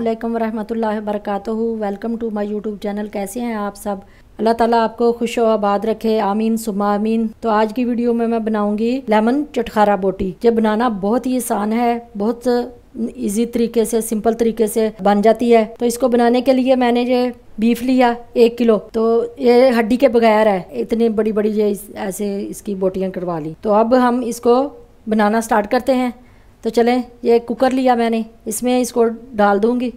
अल्लाम वरहमल वरक welcome to my YouTube channel कैसे हैं आप सब अल्लाह ताला आपको खुश व आबाद रखे आमीन सुमा आमीन तो आज की वीडियो में मैं बनाऊंगी लेमन चटखारा बोटी ये बनाना बहुत ही आसान है बहुत इजी तरीके से सिंपल तरीके से बन जाती है तो इसको बनाने के लिए मैंने ये बीफ लिया एक किलो तो ये हड्डी के बगैर है इतनी बड़ी बड़ी ये ऐसे इसकी बोटियाँ कटवा ली तो अब हम इसको बनाना स्टार्ट करते हैं तो चलें ये कुकर लिया मैंने इसमें इसको डाल दूँगी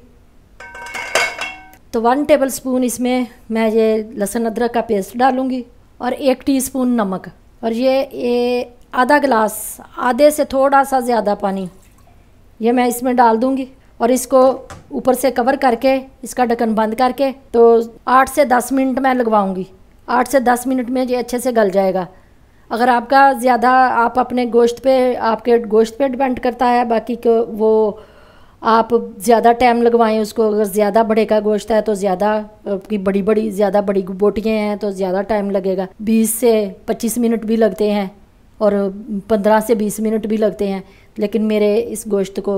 तो वन टेबल स्पून इसमें मैं ये लहसुन अदरक का पेस्ट डालूँगी और एक टीस्पून नमक और ये ये आधा गिलास आधे से थोड़ा सा ज़्यादा पानी ये मैं इसमें डाल दूँगी और इसको ऊपर से कवर करके इसका ढक्कन बंद करके तो आठ से दस मिनट मैं लगवाऊँगी आठ से दस मिनट में ये अच्छे से गल जाएगा अगर आपका ज़्यादा आप अपने गोश्त पे आपके गोश्त पे डिपेंड करता है बाकी को वो आप ज़्यादा टाइम लगवाएं उसको अगर ज़्यादा बड़े का गोश्त है तो ज़्यादा की बड़ी बड़ी ज़्यादा बड़ी बोटियाँ हैं तो ज़्यादा टाइम लगेगा बीस से पच्चीस मिनट भी लगते हैं और पंद्रह से बीस मिनट भी लगते हैं लेकिन मेरे इस गोश्त को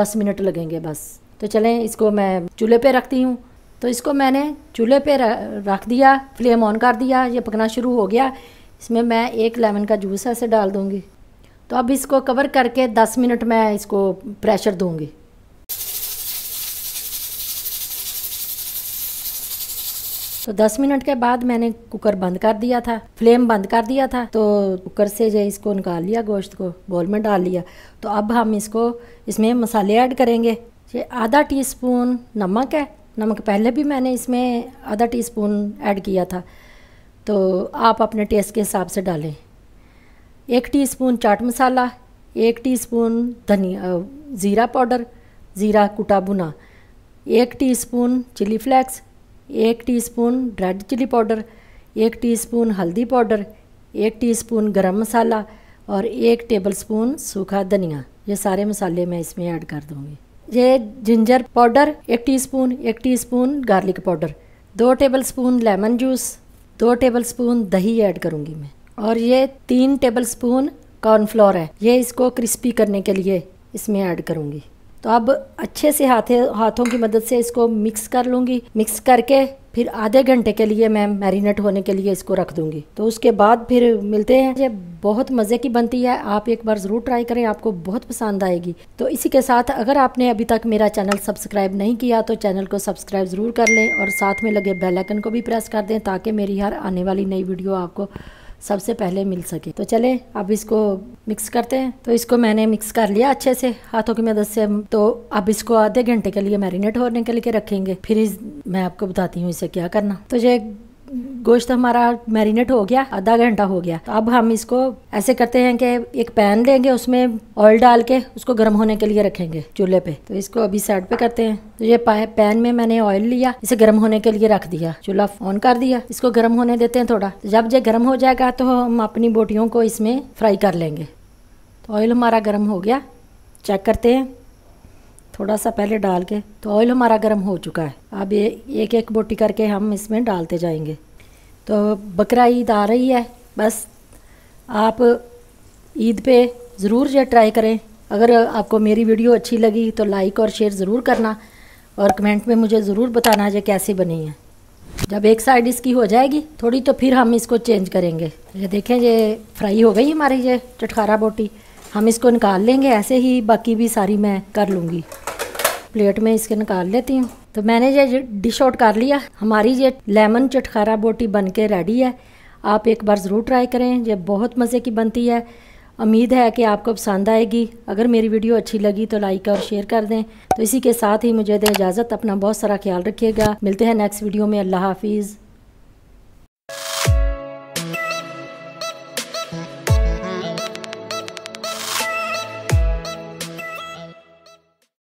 दस मिनट लगेंगे बस तो चलें इसको मैं चूल्हे पे रखती हूँ तो इसको मैंने चूल्हे पे रख दिया फ्लेम ऑन कर दिया ये पकना शुरू हो गया इसमें मैं एक लेमन का जूस ऐसे डाल दूँगी तो अब इसको कवर करके 10 मिनट में इसको प्रेशर दूंगी तो 10 मिनट के बाद मैंने कुकर बंद कर दिया था फ्लेम बंद कर दिया था तो कुकर से जो इसको निकाल लिया गोश्त को बॉल में डाल लिया तो अब हम इसको इसमें मसाले ऐड करेंगे ये आधा टीस्पून नमक है नमक पहले भी मैंने इसमें आधा टीस्पून ऐड किया था तो आप अपने टेस्ट के हिसाब से डालें एक टीस्पून चाट मसाला एक टीस्पून धनिया ज़ीरा पाउडर ज़ीरा कुटा भुना एक टीस्पून चिली फ्लेक्स एक टीस्पून रेड चिली पाउडर एक टीस्पून हल्दी पाउडर एक टीस्पून गरम मसाला और एक टेबलस्पून सूखा धनिया ये सारे मसाले मैं इसमें ऐड कर दूँगी ये जिंजर पाउडर एक टीस्पून एक टीस्पून गार्लिक पाउडर दो टेबलस्पून लेमन जूस दो टेबल स्पून दही ऐड करूंगी मैं और ये तीन टेबल स्पून कॉर्नफ्लोर है ये इसको क्रिस्पी करने के लिए इसमें ऐड करूँगी तो अब अच्छे से हाथे हाथों की मदद से इसको मिक्स कर लूँगी मिक्स करके फिर आधे घंटे के लिए मैं मैरिनेट होने के लिए इसको रख दूंगी तो उसके बाद फिर मिलते हैं जब बहुत मज़े की बनती है आप एक बार ज़रूर ट्राई करें आपको बहुत पसंद आएगी तो इसी के साथ अगर आपने अभी तक मेरा चैनल सब्सक्राइब नहीं किया तो चैनल को सब्सक्राइब ज़रूर कर लें और साथ में लगे बेलाइकन को भी प्रेस कर दें ताकि मेरी हर आने वाली नई वीडियो आपको सबसे पहले मिल सके तो चले अब इसको मिक्स करते हैं तो इसको मैंने मिक्स कर लिया अच्छे से हाथों की मदद से तो अब इसको आधे घंटे के लिए मैरिनेट होने के लिए रखेंगे फिर इस, मैं आपको बताती हूँ इसे क्या करना तो ये गोश्त हमारा मैरिनेट हो गया आधा घंटा हो गया तो अब हम इसको ऐसे करते हैं कि एक पैन लेंगे उसमें ऑयल डाल के उसको गर्म होने के लिए रखेंगे चूल्हे पे तो इसको अभी साइड पे करते हैं तो ये पैन में मैंने ऑयल लिया इसे गर्म होने के लिए रख दिया चूल्हा ऑन कर दिया इसको गर्म होने देते हैं थोड़ा जब ये गर्म हो जाएगा तो हम अपनी बोटियों को इसमें फ्राई कर लेंगे तो ऑयल हमारा गर्म हो गया चेक करते हैं थोड़ा सा पहले डाल के तो ऑयल हमारा गर्म हो चुका है अब ये एक एक बोटी करके हम इसमें डालते जाएंगे तो बकरा ईद आ रही है बस आप ईद पे ज़रूर ये ट्राई करें अगर आपको मेरी वीडियो अच्छी लगी तो लाइक और शेयर ज़रूर करना और कमेंट में मुझे ज़रूर बताना ये कैसे बनी है जब एक साइड इसकी हो जाएगी थोड़ी तो फिर हम इसको चेंज करेंगे ये देखें ये फ्राई हो गई हमारी ये चटकारा बोटी हम इसको निकाल लेंगे ऐसे ही बाकी भी सारी मैं कर लूँगी प्लेट में इसके निकाल लेती हूँ तो मैंने ये डिश आउट कर लिया हमारी ये लेमन चटखारा बोटी बन के रेडी है आप एक बार ज़रूर ट्राई करें ये बहुत मज़े की बनती है उम्मीद है कि आपको पसंद आएगी अगर मेरी वीडियो अच्छी लगी तो लाइक और शेयर कर दें तो इसी के साथ ही मुझे दें इजाज़त अपना बहुत सारा ख्याल रखिएगा मिलते हैं नेक्स्ट वीडियो में अल्लाह हाफिज़